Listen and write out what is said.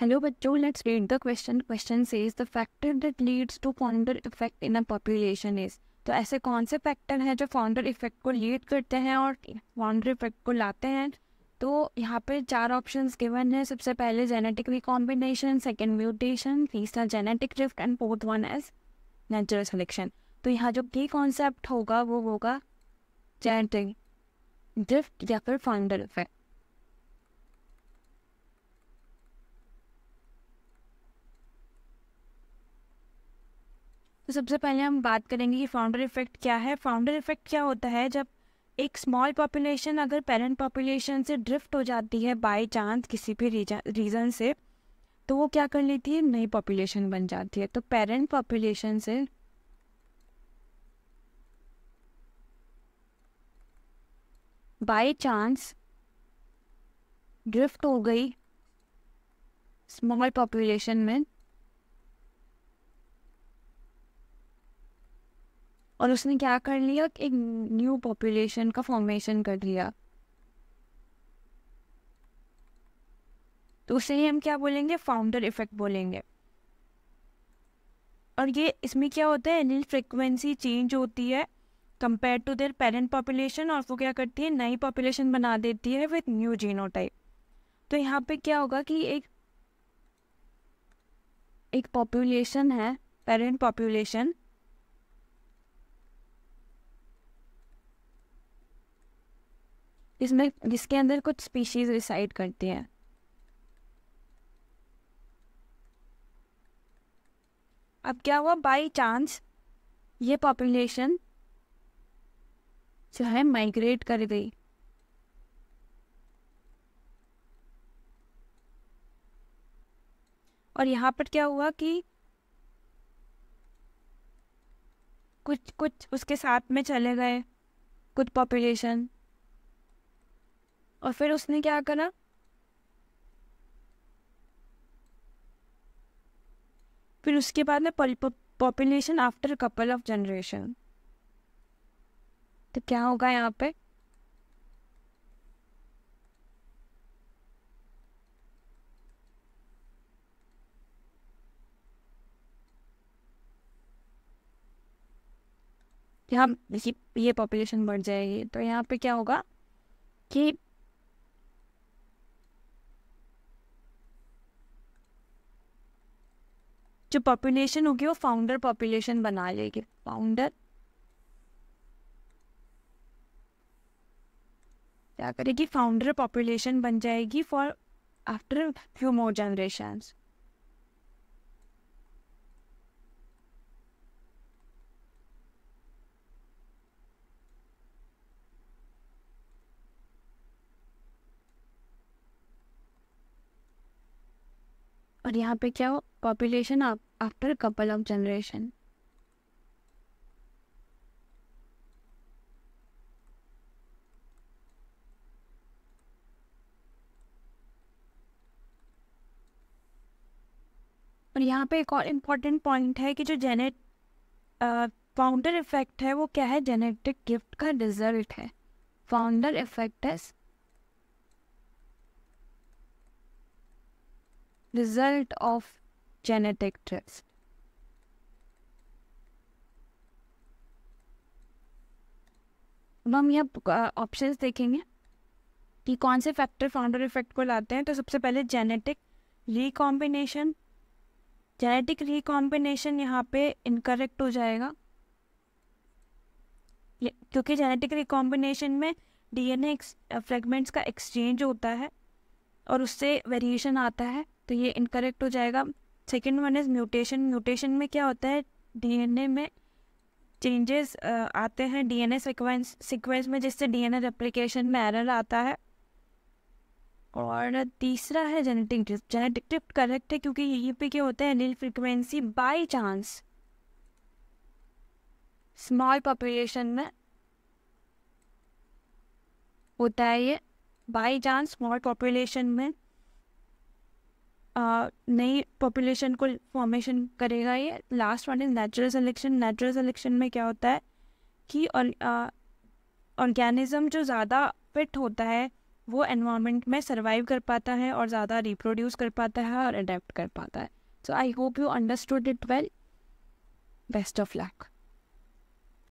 Hello Bacho, let's read the question. Question says the factor that leads to founder effect in a population is तो ऐसे कौन से factor हैं जो founder effect को lead करते हैं और फाउंडर इफेक्ट को लाते हैं तो यहाँ पे चार ऑप्शंस गिवन है सबसे पहले जेनेटिक रिकॉम्बिनेशन सेकेंड म्यूटेशन तीसरा genetic drift and fourth one as natural selection तो यहाँ जो की कॉन्सेप्ट होगा वो होगा जेनेटिक ड्रिफ्ट या फिर फाउंडर इफेक्ट तो सबसे पहले हम बात करेंगे कि फाउंडर इफ़ेक्ट क्या है फाउंडर इफ़ेक्ट क्या होता है जब एक स्मॉल पॉपुलेशन अगर पेरेंट पॉपुलेशन से ड्रिफ्ट हो जाती है बाय चांस किसी भी रीज़न से तो वो क्या कर लेती है नई पॉपुलेशन बन जाती है तो पेरेंट पॉपुलेशन से बाय चांस ड्रिफ्ट हो गई स्मॉल पॉपुलेशन में और उसने क्या कर लिया एक न्यू पॉपुलेशन का फॉर्मेशन कर लिया तो उसे ही हम क्या बोलेंगे फाउंडर इफेक्ट बोलेंगे और ये इसमें क्या होता है एनिल फ्रिक्वेंसी चेंज होती है compare to their parent population और वो क्या करती है नई पॉपुलेशन बना देती है विथ न्यू जीनोटाइप तो यहाँ पे क्या होगा कि एक एक पॉपुलेशन है पेरेंट पॉपुलेशन इसमें जिसके अंदर कुछ स्पीशीज रिसाइड करती हैं अब क्या हुआ बाय चांस ये पॉपुलेशन जो है माइग्रेट कर गई और यहाँ पर क्या हुआ कि कुछ कुछ उसके साथ में चले गए कुछ पॉपुलेशन और फिर उसने क्या करा फिर उसके बाद में population after couple of generation तो क्या होगा यहाँ पे यहाँ ये पॉपुलेशन बढ़ जाएगी तो यहाँ पे क्या होगा कि जो पॉपुलेशन होगी वो फाउंडर पॉपुलेशन बना लेगी फाउंडर क्या करेगी फाउंडर पॉपुलेशन बन जाएगी for after few more generation और यहाँ पे क्या हो population after couple of generation और यहाँ पे एक और इम्पॉर्टेंट पॉइंट है कि जो जेनेट फाउंडर इफेक्ट है वो क्या है जेनेटिक गिफ्ट का रिजल्ट है फाउंडर इफेक्ट है result of genetic drift. अब हम यहाँ ऑप्शंस देखेंगे कि कौन से फैक्टर फाउंडर इफेक्ट को लाते हैं तो सबसे पहले जेनेटिक रिकॉम्बिनेशन जेनेटिक रिकॉम्बिनेशन यहाँ पे इनकरेक्ट हो जाएगा क्योंकि जेनेटिक रिकॉम्बिनेशन में डीएनए फ्रेगमेंट्स का एक्सचेंज होता है और उससे वेरिएशन आता है तो ये इनकरेक्ट हो जाएगा second one is mutation mutation में क्या होता है डीएनए में चेंजेस आते हैं डीएनए सीक्वेंस सीक्वेंस में जिससे डीएनए रेप्लिकेशन में एरर आता है और तीसरा है genetic drift genetic drift correct है क्योंकि यहीं पे क्या होता है allele frequency by chance small population में होता है ये बाई चांस स्मॉल पॉपुलेशन में नई पॉपुलेशन को फॉर्मेशन करेगा ये last one is natural selection natural selection में क्या होता है कि ऑर्गेनिज़म जो ज़्यादा फिट होता है वो एनवायरनमेंट में सर्वाइव कर पाता है और ज़्यादा रिप्रोड्यूस कर पाता है और अडेप्ट कर पाता है so I hope you understood it well best of luck